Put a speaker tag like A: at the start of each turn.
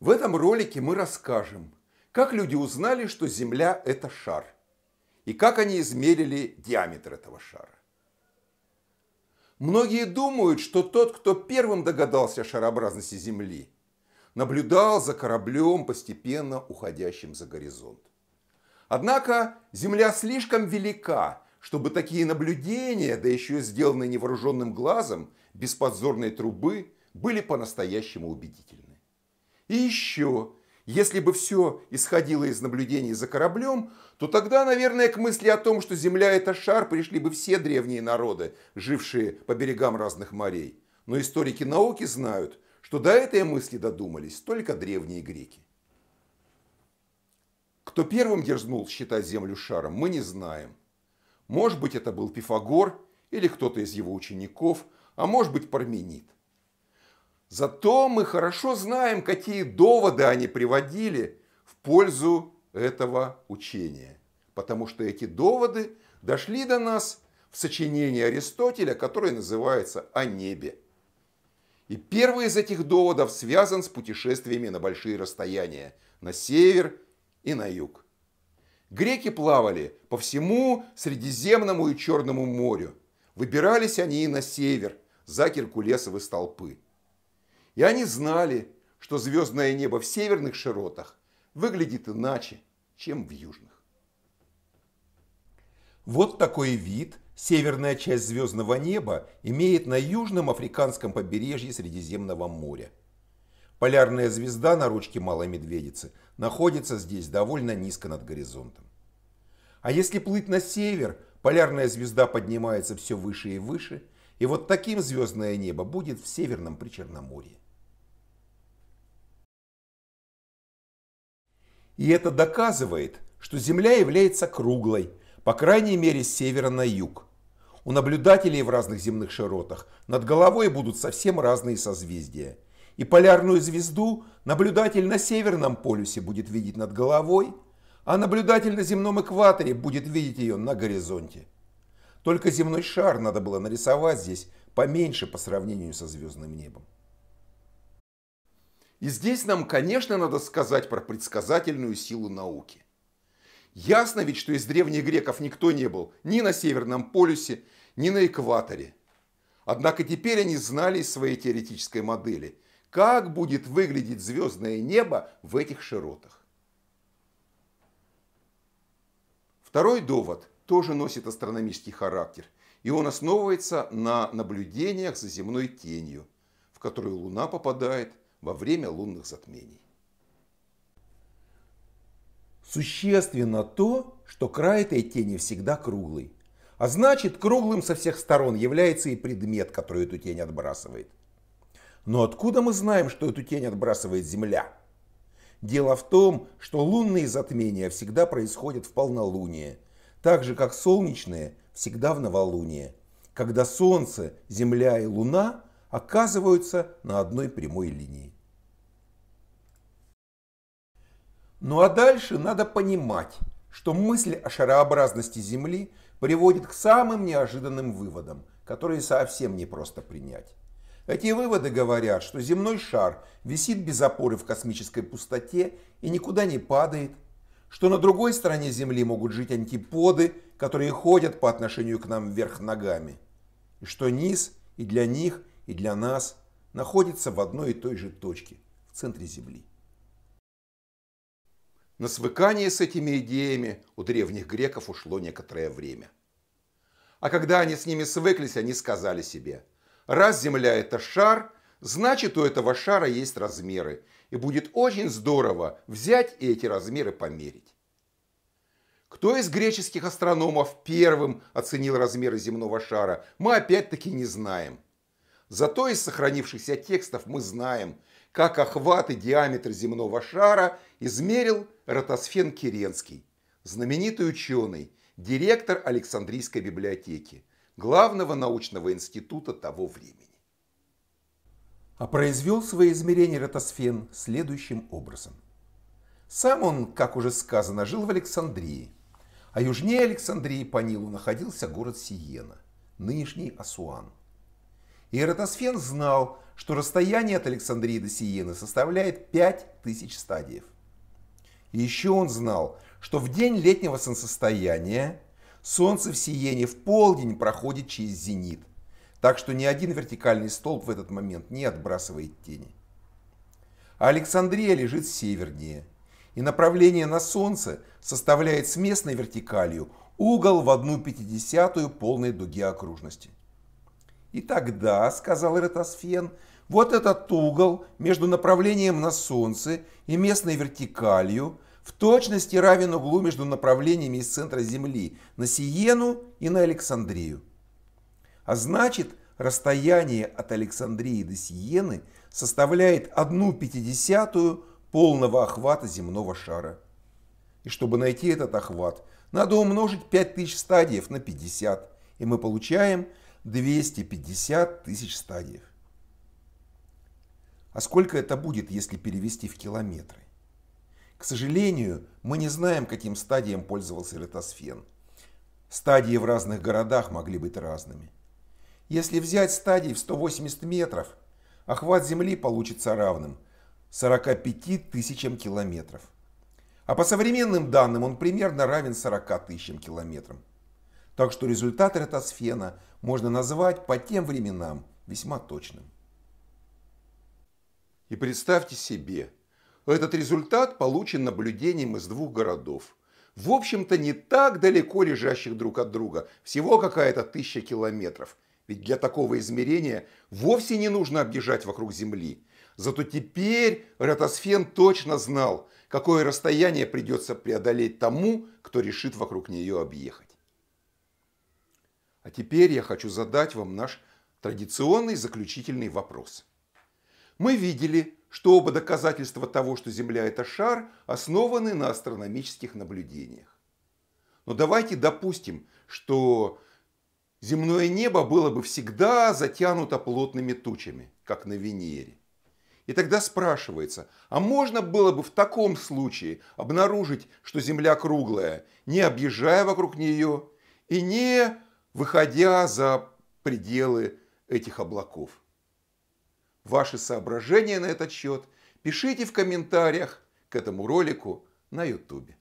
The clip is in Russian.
A: В этом ролике мы расскажем, как люди узнали, что Земля – это шар, и как они измерили диаметр этого шара. Многие думают, что тот, кто первым догадался о шарообразности Земли, наблюдал за кораблем, постепенно уходящим за горизонт. Однако Земля слишком велика, чтобы такие наблюдения, да еще и сделанные невооруженным глазом, без подзорной трубы, были по-настоящему убедительны. И еще, если бы все исходило из наблюдений за кораблем, то тогда, наверное, к мысли о том, что Земля – это шар, пришли бы все древние народы, жившие по берегам разных морей. Но историки науки знают, что до этой мысли додумались только древние греки. Кто первым дерзнул считать Землю шаром, мы не знаем. Может быть, это был Пифагор или кто-то из его учеников, а может быть, Парменид. Зато мы хорошо знаем, какие доводы они приводили в пользу этого учения. Потому что эти доводы дошли до нас в сочинении Аристотеля, которое называется «О небе». И первый из этих доводов связан с путешествиями на большие расстояния, на север и на юг. Греки плавали по всему Средиземному и Черному морю. Выбирались они и на север, за Киркулесовы столпы. И они знали, что звездное небо в северных широтах выглядит иначе, чем в южных. Вот такой вид северная часть звездного неба имеет на южном африканском побережье Средиземного моря. Полярная звезда на ручке Малой Медведицы находится здесь довольно низко над горизонтом. А если плыть на север, полярная звезда поднимается все выше и выше, и вот таким звездное небо будет в Северном Причерноморье. И это доказывает, что Земля является круглой, по крайней мере с севера на юг. У наблюдателей в разных земных широтах над головой будут совсем разные созвездия. И полярную звезду наблюдатель на северном полюсе будет видеть над головой, а наблюдатель на земном экваторе будет видеть ее на горизонте. Только земной шар надо было нарисовать здесь поменьше по сравнению со звездным небом. И здесь нам, конечно, надо сказать про предсказательную силу науки. Ясно ведь, что из древних греков никто не был ни на Северном полюсе, ни на экваторе. Однако теперь они знали из своей теоретической модели, как будет выглядеть звездное небо в этих широтах. Второй довод тоже носит астрономический характер, и он основывается на наблюдениях за земной тенью, в которую Луна попадает во время лунных затмений. Существенно то, что край этой тени всегда круглый. А значит, круглым со всех сторон является и предмет, который эту тень отбрасывает. Но откуда мы знаем, что эту тень отбрасывает Земля? Дело в том, что лунные затмения всегда происходят в полнолуние, так же как солнечные всегда в новолуние, когда Солнце, Земля и Луна оказываются на одной прямой линии. Ну а дальше надо понимать, что мысль о шарообразности Земли приводит к самым неожиданным выводам, которые совсем непросто принять. Эти выводы говорят, что земной шар висит без опоры в космической пустоте и никуда не падает, что на другой стороне Земли могут жить антиподы, которые ходят по отношению к нам вверх ногами, и что низ и для них и для нас находится в одной и той же точке, в центре Земли. На свыкание с этими идеями у древних греков ушло некоторое время. А когда они с ними свыклись, они сказали себе, раз Земля – это шар, значит у этого шара есть размеры, и будет очень здорово взять и эти размеры померить. Кто из греческих астрономов первым оценил размеры земного шара, мы опять-таки не знаем – Зато из сохранившихся текстов мы знаем, как охват и диаметр земного шара измерил Ратосфен Керенский, знаменитый ученый, директор Александрийской библиотеки, главного научного института того времени. А произвел свои измерения Ратосфен следующим образом. Сам он, как уже сказано, жил в Александрии, а южнее Александрии по Нилу находился город Сиена, нынешний Асуан – Эратосфен знал, что расстояние от Александрии до Сиены составляет 5000 стадиев. еще он знал, что в день летнего солнцестояния солнце в Сиене в полдень проходит через зенит, так что ни один вертикальный столб в этот момент не отбрасывает тени. А Александрия лежит севернее, и направление на солнце составляет с местной вертикалью угол в одну пятидесятую полной дуги окружности. И тогда, сказал Эратосфен, вот этот угол между направлением на Солнце и местной вертикалью в точности равен углу между направлениями из центра Земли на Сиену и на Александрию. А значит, расстояние от Александрии до Сиены составляет одну пятидесятую полного охвата земного шара. И чтобы найти этот охват, надо умножить 5000 стадиев на 50, и мы получаем 250 тысяч стадий. А сколько это будет, если перевести в километры? К сожалению, мы не знаем, каким стадием пользовался литосфен. Стадии в разных городах могли быть разными. Если взять стадии в 180 метров, охват Земли получится равным 45 тысячам километров. А по современным данным он примерно равен 40 тысячам километрам. Так что результат ретосфена можно назвать по тем временам весьма точным. И представьте себе, этот результат получен наблюдением из двух городов. В общем-то, не так далеко лежащих друг от друга, всего какая-то тысяча километров. Ведь для такого измерения вовсе не нужно объезжать вокруг Земли. Зато теперь Ратосфен точно знал, какое расстояние придется преодолеть тому, кто решит вокруг нее объехать. А теперь я хочу задать вам наш традиционный заключительный вопрос. Мы видели, что оба доказательства того, что Земля – это шар, основаны на астрономических наблюдениях. Но давайте допустим, что земное небо было бы всегда затянуто плотными тучами, как на Венере. И тогда спрашивается, а можно было бы в таком случае обнаружить, что Земля круглая, не объезжая вокруг нее и не выходя за пределы этих облаков. Ваши соображения на этот счет пишите в комментариях к этому ролику на YouTube.